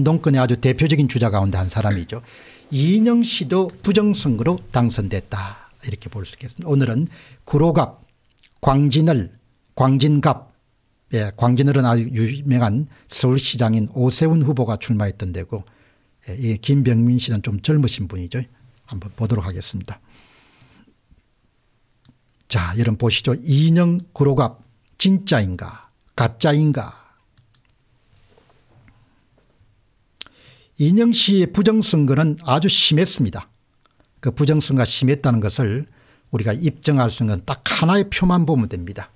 운동권의 아주 대표적인 주자 가운데 한 사람이죠. 이인영 씨도 부정선거로 당선됐다 이렇게 볼 수 있겠습니다. 오늘은 구로갑 광진을 광진갑 예, 광진을은 아주 유명한 서울시장인 오세훈 후보가 출마했던 데고 예, 이 김병민 씨는 좀 젊으신 분이죠. 한번 보도록 하겠습니다. 자, 여러분 보시죠. 이인영 구로갑 진짜인가 가짜인가 인영 씨의 부정선거는 아주 심했습니다. 그 부정선거가 심했다는 것을 우리가 입증할 수 있는 딱 하나의 표만 보면 됩니다.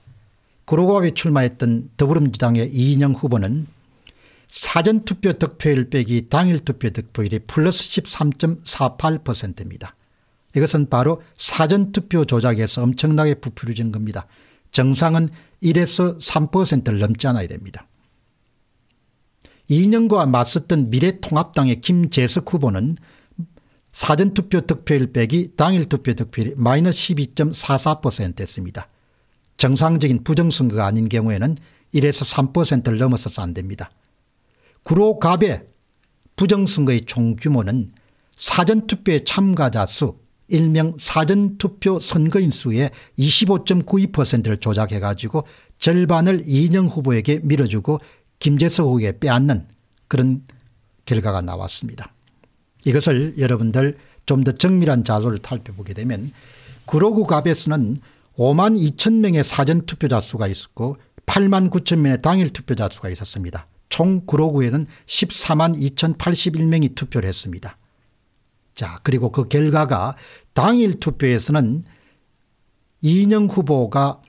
구로갑에 출마했던 더불어민주당의 이인영 후보는 사전투표 득표율 빼기 당일 투표 득표율이 플러스 13.48%입니다. 이것은 바로 사전투표 조작에서 엄청나게 부풀어진 겁니다. 정상은 1에서 3%를 넘지 않아야 됩니다. 이년과 맞섰던 미래통합당의 김재석 후보는 사전투표 득표율 빼기 당일 투표 득표율이 마이너스 12.44%였습니다. 정상적인 부정선거가 아닌 경우에는 1에서 3%를 넘어서서 안 됩니다. 구로갑의 부정선거의 총규모는 사전투표에 참가자 수 일명 사전투표 선거인 수의 25.92%를 조작해 가지고 절반을 이인영 후보에게 밀어주고 김재석에게 빼앗는 그런 결과가 나왔습니다. 이것을 여러분들 좀 더 정밀한 자료를 살펴보게 되면 구로구 갑에서는 5만 2천 명의 사전 투표자 수가 있었고 8만 9천 명의 당일 투표자 수가 있었습니다. 총 구로구에는 14만 2,081명이 투표를 했습니다. 자 그리고 그 결과가 당일 투표에서는 이인영 후보가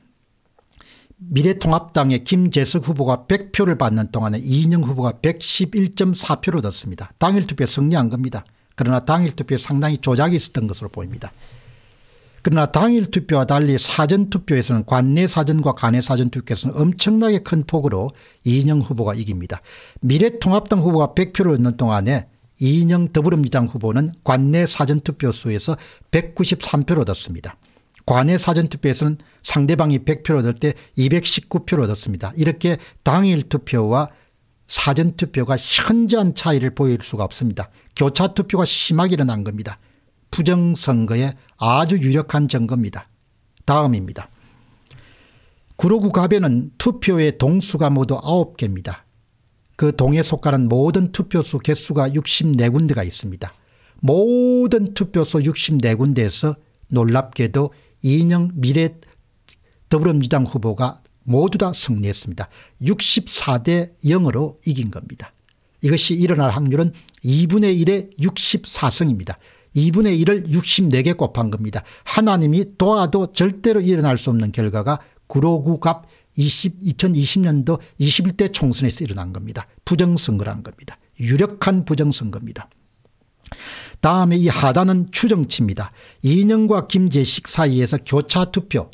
미래통합당의 김재석 후보가 100표를 받는 동안에 이인영 후보가 111.4표를 얻었습니다. 당일 투표에 승리한 겁니다. 그러나 당일 투표에 상당히 조작이 있었던 것으로 보입니다. 그러나 당일 투표와 달리 사전투표에서는 관내 사전과 관내 사전투표에서는 엄청나게 큰 폭으로 이인영 후보가 이깁니다. 미래통합당 후보가 100표를 얻는 동안에 이인영 더불어민주당 후보는 관내 사전투표 수에서 193표를 얻었습니다. 관외 사전투표에서는 상대방이 100표를 얻을 때 219표를 얻었습니다. 이렇게 당일 투표와 사전투표가 현저한 차이를 보일 수가 없습니다. 교차투표가 심하게 일어난 겁니다. 부정선거에 아주 유력한 증거입니다. 다음입니다. 구로구 가변은 투표의 동수가 모두 9개입니다. 그 동에 속하는 모든 투표수 개수가 64군데가 있습니다. 모든 투표소 64군데에서 놀랍게도 이인영 미래 더불어민주당 후보가 모두 다 승리했습니다. 64대 0으로 이긴 겁니다. 이것이 일어날 확률은 2분의 1에 64승입니다. 2분의 1을 64개 곱한 겁니다. 하나님이 도와도 절대로 일어날 수 없는 결과가 구로구갑 20, 2020년도 21대 총선에서 일어난 겁니다. 부정선거란 겁니다. 유력한 부정선거입니다. 다음에 이 하단은 추정치입니다. 이인영과 김재식 사이에서 교차투표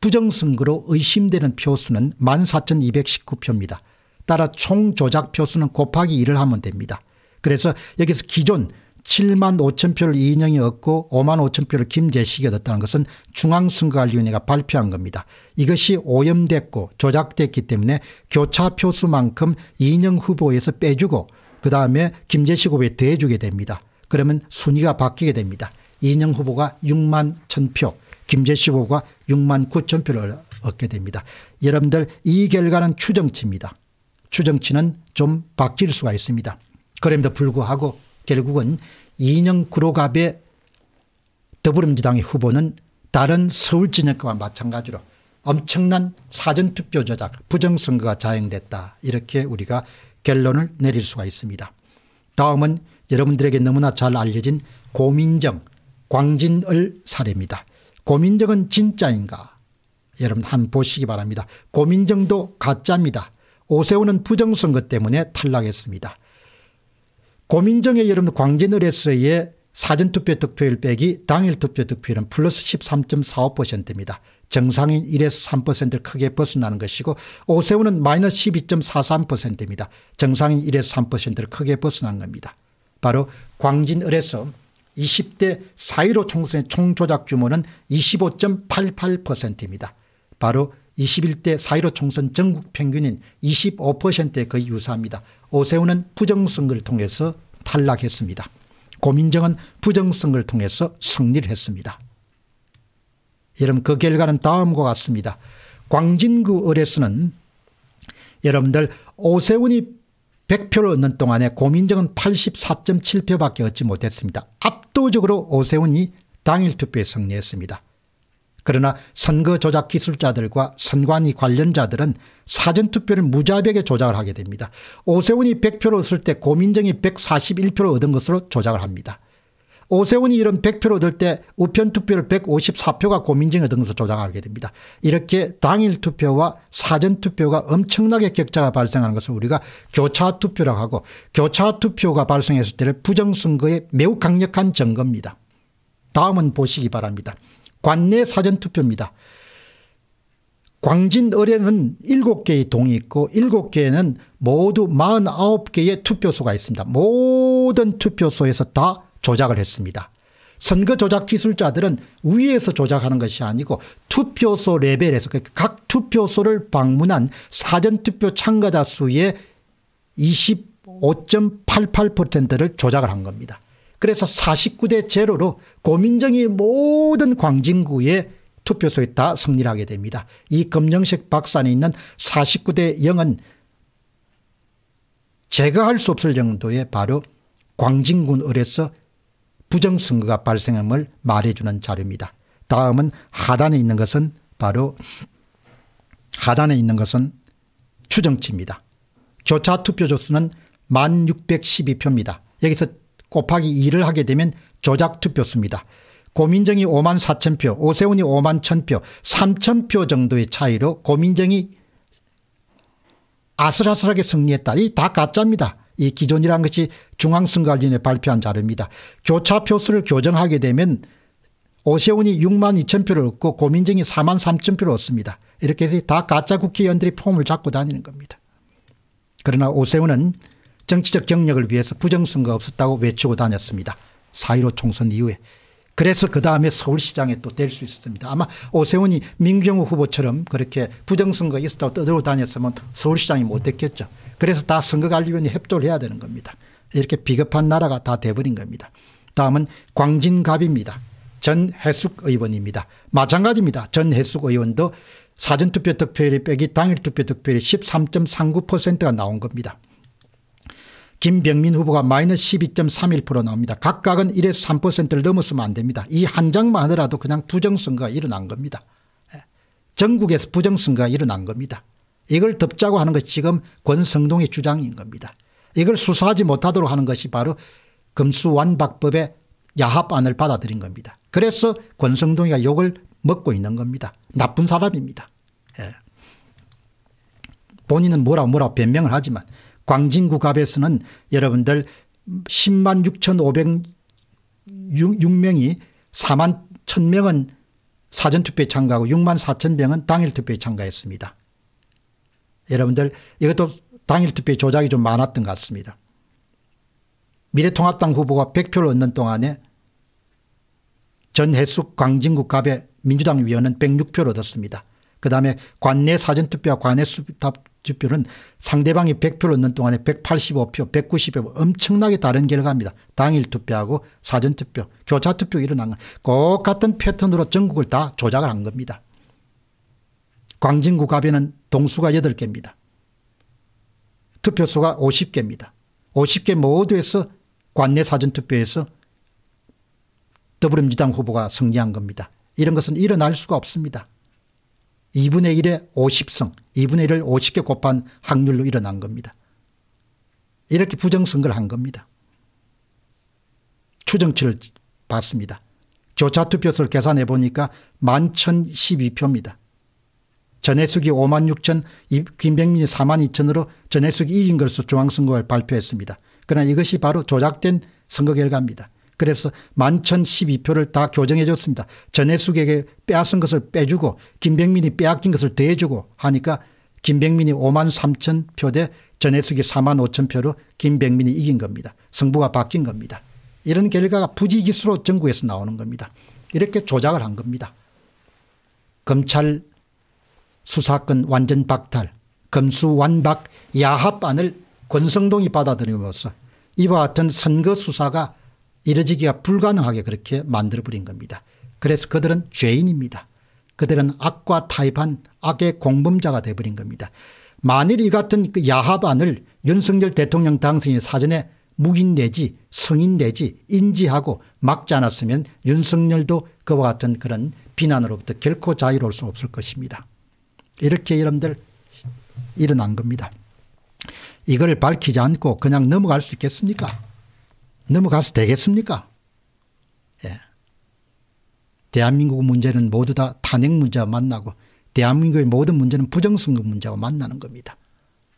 부정선거로 의심되는 표수는 14,219표입니다. 따라 총 조작 표수는 곱하기 1을 하면 됩니다. 그래서 여기서 기존 7만 5천 표를 이인영이 얻고 5만 5천 표를 김재식이 얻었다는 것은 중앙선거관리위원회가 발표한 겁니다. 이것이 오염됐고 조작됐기 때문에 교차 표수만큼 이인영 후보에서 빼주고 그 다음에 김재식 후보에 대주게 됩니다. 그러면 순위가 바뀌게 됩니다. 이인영 후보가 6만 1000표, 김재시 후보가 6만 9000표를 얻게 됩니다. 여러분들 이 결과는 추정치입니다. 추정치는 좀 바뀔 수가 있습니다. 그럼에도 불구하고 결국은 이인영 구로갑의 더불어민주당의 후보는 다른 서울 진영과 마찬가지로 엄청난 사전투표 조작 부정선거가 자행됐다 이렇게 우리가 결론을 내릴 수가 있습니다. 다음은 여러분들에게 너무나 잘 알려진 고민정 광진을 사례입니다. 고민정은 진짜인가? 여러분 한 보시기 바랍니다. 고민정도 가짜입니다. 오세훈은 부정선거 때문에 탈락했습니다. 고민정의 여러분 광진을에서의 사전투표 득표율 빼기 당일 투표 득표율은 플러스 13.45%입니다. 정상인 1에서 3%를 크게 벗어나는 것이고 오세훈은 마이너스 12.43%입니다. 정상인 1에서 3%를 크게 벗어난 겁니다. 바로 광진을에서 20대 4.15 총선의 총조작 규모는 25.88%입니다. 바로 21대 4.15 총선 전국 평균인 25%에 거의 유사합니다. 오세훈은 부정선거를 통해서 탈락했습니다. 고민정은 부정선거를 통해서 승리를 했습니다. 여러분 그 결과는 다음과 같습니다. 광진구 의뢰서는 여러분들 오세훈이 100표를 얻는 동안에 고민정은 84.7표밖에 얻지 못했습니다. 압도적으로 오세훈이 당일 투표에 승리했습니다. 그러나 선거 조작 기술자들과 선관위 관련자들은 사전투표를 무자비하게 조작을 하게 됩니다. 오세훈이 100표를 얻을 때 고민정이 141표를 얻은 것으로 조작을 합니다. 오세훈이 이런 100표로 들때 우편 투표를 154표가 고민정에 등서 에 조작하게 됩니다. 이렇게 당일 투표와 사전 투표가 엄청나게 격차가 발생하는 것을 우리가 교차 투표라고 하고 교차 투표가 발생했을 때를 부정선거에 매우 강력한 증거입니다. 다음은 보시기 바랍니다. 관내 사전 투표입니다. 광진 의뢰는 7개의 동이 있고 7개에는 모두 49개의 투표소가 있습니다. 모든 투표소에서 다 조작을 했습니다. 선거 조작 기술자들은 위에서 조작하는 것이 아니고 투표소 레벨에서 그 각 투표소를 방문한 사전투표 참가자 수의 25.88%를 조작을 한 겁니다. 그래서 49대 제로 고민정이 모든 광진구의 투표소에 다 승리를 하게 됩니다. 이 검정식 박산에 있는 49대 0은 제거할 수 없을 정도의 바로 광진군 을에서 부정선거가 발생함을 말해주는 자료입니다. 다음은 하단에 있는 것은 바로 하단에 있는 것은 추정치입니다. 교차 투표 조수는 1612표입니다. 여기서 곱하기 2를 하게 되면 조작 투표수입니다. 고민정이 5만 4천 표, 오세훈이 5만 1천 표, 3천 표 정도의 차이로 고민정이 아슬아슬하게 승리했다. 이다 가짜입니다. 이 기존이란 것이 중앙선관위원회 발표한 자료입니다. 교차 표수를 교정하게 되면 오세훈이 6만 2천 표를 얻고 고민정이 4만 3천 표를 얻습니다. 이렇게 해서 다 가짜 국회의원들이 폼을 잡고 다니는 겁니다. 그러나 오세훈은 정치적 경력을 위해서 부정선거 없었다고 외치고 다녔습니다. 4.15 총선 이후에 그래서 그 다음에 서울시장에 또 될 수 있었습니다. 아마 오세훈이 민경우 후보처럼 그렇게 부정선거 있었다고 떠들고 다녔으면 서울시장이 못 됐겠죠. 그래서 다 선거관리위원회 협조를 해야 되는 겁니다. 이렇게 비겁한 나라가 다 돼버린 겁니다. 다음은 광진갑입니다. 전해숙 의원입니다. 마찬가지입니다. 전해숙 의원도 사전투표 득표율이 빼기 당일 투표 득표율이 13.39%가 나온 겁니다. 김병민 후보가 마이너스 12.31% 나옵니다. 각각은 1에서 3%를 넘었으면 안 됩니다. 이 한 장만 하더라도 그냥 부정선거가 일어난 겁니다. 예. 전국에서 부정선거가 일어난 겁니다. 이걸 덮자고 하는 것이 지금 권성동의 주장인 겁니다. 이걸 수사하지 못하도록 하는 것이 바로 금수완박법의 야합안을 받아들인 겁니다. 그래서 권성동이가 욕을 먹고 있는 겁니다. 나쁜 사람입니다. 예. 본인은 뭐라 뭐라 변명을 하지만 광진구갑에서는 여러분들 10만 6,506명이 4만 1,000명은 사전투표에 참가하고 6만 4천 명은 당일투표에 참가했습니다. 여러분들 이것도 당일투표 조작이 좀 많았던 것 같습니다. 미래통합당 후보가 100표를 얻는 동안에 전해숙 광진구 갑의 민주당 위원은 106표를 얻었습니다. 그 다음에 관내 사전투표와 관내 투표는 상대방이 100표를 얻는 동안에 185표, 190표 엄청나게 다른 결과입니다. 당일 투표하고 사전 투표, 교차 투표 일어난 건꼭 같은 패턴으로 전국을 다 조작을 한 겁니다. 광진구 가변은 동수가 8개입니다. 투표수가 50개입니다. 50개 모두에서 관내 사전 투표에서 더불어민주당 후보가 승리한 겁니다. 이런 것은 일어날 수가 없습니다. 2분의 1의 50승, 2분의 1을 50개 곱한 확률로 일어난 겁니다. 이렇게 부정선거를 한 겁니다. 추정치를 봤습니다. 교차투표수를 계산해 보니까 11,012표입니다. 전해숙이 5만 6천, 김백민이 4만 2천으로 전해숙이 이긴 것으로 중앙선거를 발표했습니다. 그러나 이것이 바로 조작된 선거 결과입니다. 그래서 만천 12표를 다 교정해 줬습니다. 전해숙에게 빼앗은 것을 빼주고 김백민이 빼앗긴 것을 대주고 하니까 김백민이 5만 3천 표 대 전해숙이 4만 5천 표로 김백민이 이긴 겁니다. 승부가 바뀐 겁니다. 이런 결과가 부지기수로 전국에서 나오는 겁니다. 이렇게 조작을 한 겁니다. 검찰 수사권 완전 박탈, 검수 완박, 야합안을 권성동이 받아들이면서 이와 같은 선거 수사가 이르지기가 불가능하게 그렇게 만들어버린 겁니다. 그래서 그들은 죄인입니다. 그들은 악과 타입한 악의 공범자가 돼버린 겁니다. 만일 이 같은 그 야합안을 윤석열 대통령 당선인 사전에 묵인 내지 성인 내지 인지하고 막지 않았으면 윤석열도 그와 같은 그런 비난으로부터 결코 자유로울 수 없을 것입니다. 이렇게 여러분들 일어난 겁니다. 이걸 밝히지 않고 그냥 넘어갈 수 있겠습니까? 넘어가서 되겠습니까? 예. 대한민국 문제는 모두 다 탄핵 문제와 만나고 대한민국의 모든 문제는 부정선거 문제와 만나는 겁니다.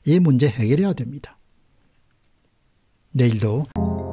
이 문제 해결해야 됩니다. 내일도